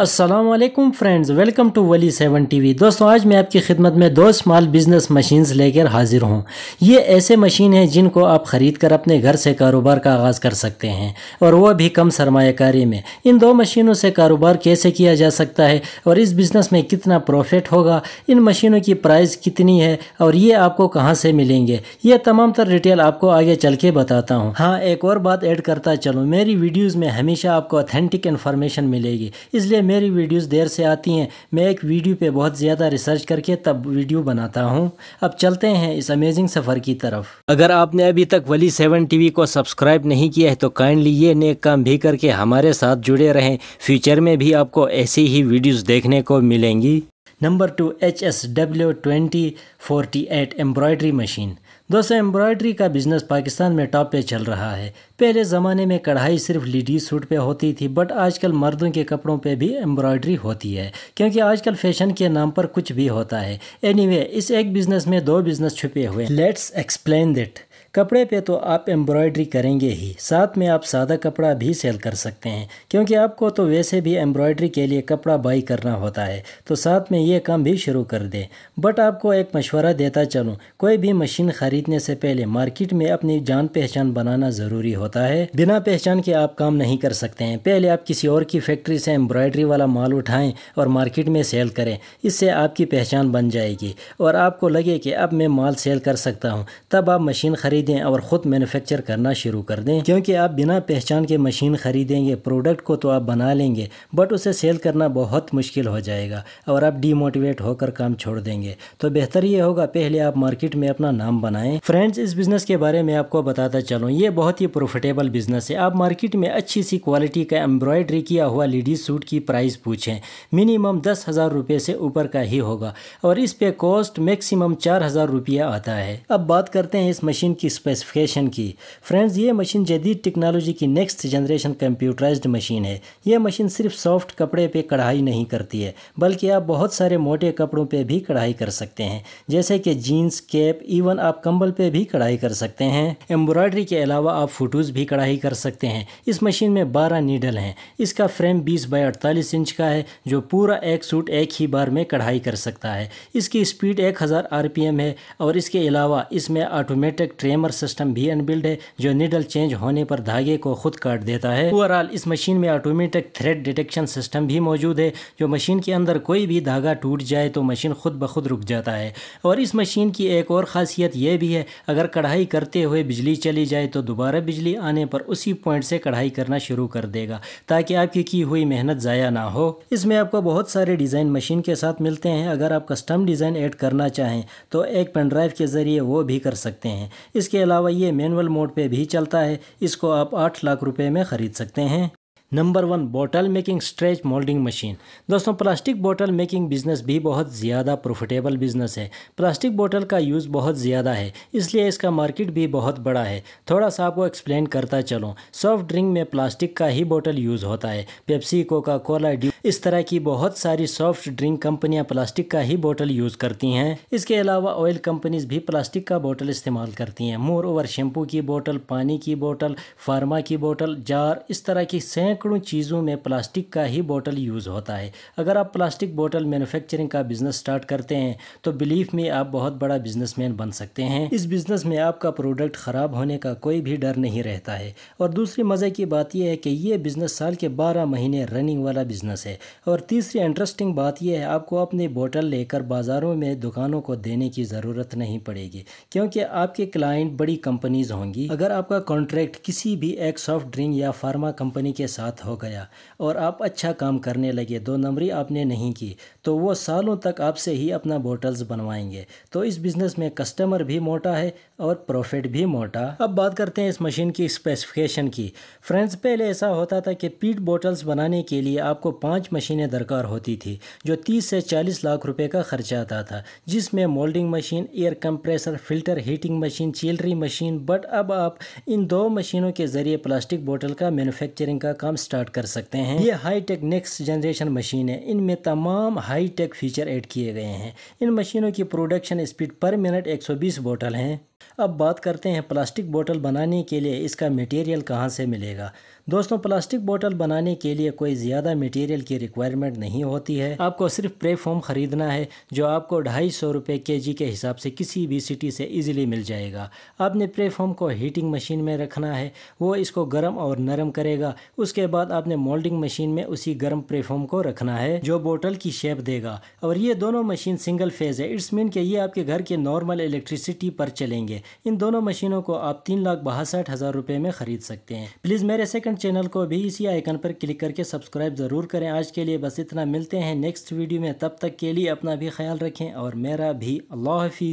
Aslam friends welcome to Wali seven T V दोस्तों आज मैं आपकी खिदमत में दो स्माल बिजनेस मशीन्स लेकर हाजिर हूँ ये ऐसे मशीन हैं जिनको आप ख़रीद कर अपने घर से कारोबार का आगाज़ कर सकते हैं और वह भी कम सरमाकारी में इन दो मशीनों से कारोबार कैसे किया जा सकता है और इस बिज़नेस में कितना प्रॉफिट होगा इन मशीनों की प्राइस कितनी है और ये आपको कहाँ से मिलेंगे ये तमाम तर डिटेल आपको आगे चल के बताता हूँ हाँ एक और बात ऐड करता चलूँ मेरी वीडियोज़ में हमेशा आपको अथेंटिक इन्फॉर्मेशन मिलेगी इसलिए मेरी वीडियोस देर से आती हैं मैं एक वीडियो पे बहुत ज़्यादा रिसर्च करके तब वीडियो बनाता हूँ अब चलते हैं इस अमेजिंग सफ़र की तरफ अगर आपने अभी तक वली सेवन टी को सब्सक्राइब नहीं किया है तो काइंडली ये नेक काम भी करके हमारे साथ जुड़े रहें फ्यूचर में भी आपको ऐसी ही वीडियोज़ देखने को मिलेंगी number two H S W twenty forty eight embroidery machine दोस्तों एम्ब्रॉयड्री का बिज़नेस पाकिस्तान में टॉप पे चल रहा है पहले ज़माने में कढ़ाई सिर्फ लेडीज सूट पे होती थी बट आजकल मर्दों के कपड़ों पे भी एम्ब्रॉयडरी होती है क्योंकि आजकल फैशन के नाम पर कुछ भी होता है एनीवे anyway, इस एक बिज़नेस में दो बिज़नेस छुपे हुए लेट्स एक्सप्लेन दिट कपड़े पे तो आप एम्ब्रॉयड्री करेंगे ही साथ में आप सादा कपड़ा भी सेल कर सकते हैं क्योंकि आपको तो वैसे भी एम्ब्रॉयडरी के लिए कपड़ा बाई करना होता है तो साथ में ये काम भी शुरू कर दें बट आपको एक मशवरा देता चलूँ कोई भी मशीन ख़रीदने से पहले मार्केट में अपनी जान पहचान बनाना ज़रूरी होता है बिना पहचान के आप काम नहीं कर सकते हैं पहले आप किसी और की फैक्ट्री से एम्ब्रॉयडरी वाला माल उठाएँ और मार्केट में सेल करें इससे आपकी पहचान बन जाएगी और आपको लगे कि अब मैं माल सेल कर सकता हूँ तब आप मशीन ख़रीद ख़रीदें और ख़ुद मैन्युफैक्चर करना शुरू कर दें क्योंकि आप बिना पहचान के मशीन ख़रीदेंगे प्रोडक्ट को तो आप बना लेंगे बट उसे सेल करना बहुत मुश्किल हो जाएगा और आप डीमोटिवेट होकर काम छोड़ देंगे तो बेहतर ये होगा पहले आप मार्केट में अपना नाम बनाएं फ्रेंड्स इस बिज़नेस के बारे में आपको बताता चलूँ ये बहुत ही प्रोफिटेबल बिज़नेस है आप मार्केट में अच्छी सी क्वालिटी का एम्ब्रॉयड्री किया हुआ लेडीज सूट की प्राइस पूछें मिनिमम दस हज़ार रुपये से ऊपर का ही होगा और इस पे कॉस्ट मैक्सिमम चार हज़ार रुपया आता है अब बात करते हैं इस मशीन की स्पेसिफिकेशन की फ्रेंड्स ये मशीन जदीद टेक्नोलॉजी की नेक्स्ट जनरेशन कंप्यूटराइज मशीन है यह मशीन सिर्फ सॉफ्ट कपड़े पे कढ़ाई नहीं करती है बल्कि आप बहुत सारे मोटे कपड़ों पे भी कढ़ाई कर सकते हैं जैसे कि जीन्स कैप इवन आप कंबल पे भी कढ़ाई कर सकते हैं एम्ब्रॉयडरी के अलावा आप फोटोज़ भी कढ़ाई कर सकते हैं इस मशीन में बारह नीडल हैं इसका फ्रेम बीस बाई अड़तालीस इंच का है जो पूरा एक सूट एक ही बार में कढ़ाई कर सकता है इसकी स्पीड एक हज़ार आर है और इसके अलावा इसमें ऑटोमेटिक ट्रेम हैमर सिस्टम भी अनबिल्ड है जो निडल चेंज होने पर धागे को खुद काट देता है ओवरऑल इस मशीन में ऑटोमेटिक थ्रेड डिटेक्शन सिस्टम भी मौजूद है जो मशीन के अंदर कोई भी धागा टूट जाए तो मशीन खुद ब खुद रुक जाता है और इस मशीन की एक और खासियत यह भी है अगर कढ़ाई करते हुए बिजली चली जाए तो दोबारा बिजली आने पर उसी पॉइंट से कढ़ाई करना शुरू कर देगा ताकि आपकी की हुई मेहनत ज़ाया ना हो इसमें आपको बहुत सारे डिज़ाइन मशीन के साथ मिलते हैं अगर आप कस्टम डिज़ाइन ऐड करना चाहें तो एक पेन ड्राइव के ज़रिए वो भी कर सकते हैं इसके इसके अलावा ये मैनुअल मोड पे भी चलता है इसको आप आठ लाख रुपए में ख़रीद सकते हैं number one bottle making stretch molding machine दोस्तों प्लास्टिक बॉटल मेकिंग बिज़नेस भी बहुत ज़्यादा प्रॉफिटेबल बिज़नेस है प्लास्टिक बॉटल का यूज़ बहुत ज़्यादा है इसलिए इसका मार्केट भी बहुत बड़ा है थोड़ा सा आपको एक्सप्लेन करता चलूँ सॉफ्ट ड्रिंक में प्लास्टिक का ही बॉटल यूज़ होता है पेप्सी कोका कोला इस तरह की बहुत सारी सॉफ्ट ड्रिंक कंपनियां प्लास्टिक का ही बोतल यूज़ करती हैं इसके अलावा ऑयल कंपनीज भी प्लास्टिक का बोतल इस्तेमाल करती हैं मोर ओवर शैम्पू की बोतल पानी की बोतल फार्मा की बोतल जार इस तरह की सैकड़ों चीज़ों में प्लास्टिक का ही बोतल यूज़ होता है अगर आप प्लास्टिक बोतल मैनुफेक्चरिंग का बिज़नेस स्टार्ट करते हैं तो बिलीफ में आप बहुत बड़ा मैन बन सकते हैं इस बिज़नेस में आपका प्रोडक्ट ख़राब होने का कोई भी डर नहीं रहता है और दूसरी मज़े की बात यह है कि ये बिज़नेस साल के बारह महीने रनिंग वाला बिज़नेस है है और तीसरी इंटरेस्टिंग बात यह है आपको अपनी बोतल लेकर बाज़ारों में दुकानों को देने की ज़रूरत नहीं पड़ेगी क्योंकि आपके क्लाइंट बड़ी कंपनीज़ होंगी अगर आपका कॉन्ट्रैक्ट किसी भी एक सॉफ्ट ड्रिंक या फार्मा कंपनी के साथ हो गया और आप अच्छा काम करने लगे दो नंबरी आपने नहीं की तो वो सालों तक आपसे ही अपना बोटल्स बनवाएंगे तो इस बिज़नेस में कस्टमर भी मोटा है और प्रॉफिट भी मोटा अब बात करते हैं इस मशीन की स्पेसिफिकेशन की फ्रेंड्स पहले ऐसा होता था कि पीट बोटल्स बनाने के लिए आपको पाँच पाँच मशीनें दरकार होती थी जो 30 से 40 लाख रुपए का खर्चा आता था जिसमें molding machine air compressor filter heating machine chiller machine but अब आप इन दो मशीनों के ज़रिए प्लास्टिक बोतल का मैनुफेक्चरिंग का काम स्टार्ट कर सकते हैं ये high tech next generation machine है इनमें तमाम हाई टेक फीचर ऐड किए गए हैं इन मशीनों की प्रोडक्शन स्पीड पर मिनट 120 बोतल हैं अब बात करते हैं प्लास्टिक बोतल बनाने के लिए इसका मटेरियल कहाँ से मिलेगा दोस्तों प्लास्टिक बोतल बनाने के लिए कोई ज़्यादा मटेरियल की रिक्वायरमेंट नहीं होती है आपको सिर्फ प्रे फॉर्म ख़रीदना है जो आपको ढाई सौ रुपये के जी के हिसाब से किसी भी सिटी से इजीली मिल जाएगा आपने प्रे फॉर्म को हीटिंग मशीन में रखना है वो इसको गर्म और नरम करेगा उसके बाद आपने मोल्डिंग मशीन में उसी गर्म प्रे फॉर्म को रखना है जो बोटल की शेप देगा और ये दोनों मशीन सिंगल फेज़ है इट्स मीन कि ये आपके घर के नॉर्मल इलेक्ट्रिसिटी पर चलेंगे करेंगे इन दोनों मशीनों को आप तीन लाख बासठ हज़ार रुपए में ख़रीद सकते हैं प्लीज़ मेरे सेकंड चैनल को भी इसी आइकन पर क्लिक करके सब्सक्राइब ज़रूर करें आज के लिए बस इतना मिलते हैं नेक्स्ट वीडियो में तब तक के लिए अपना भी ख्याल रखें और मेरा भी अल्लाह हाफिज़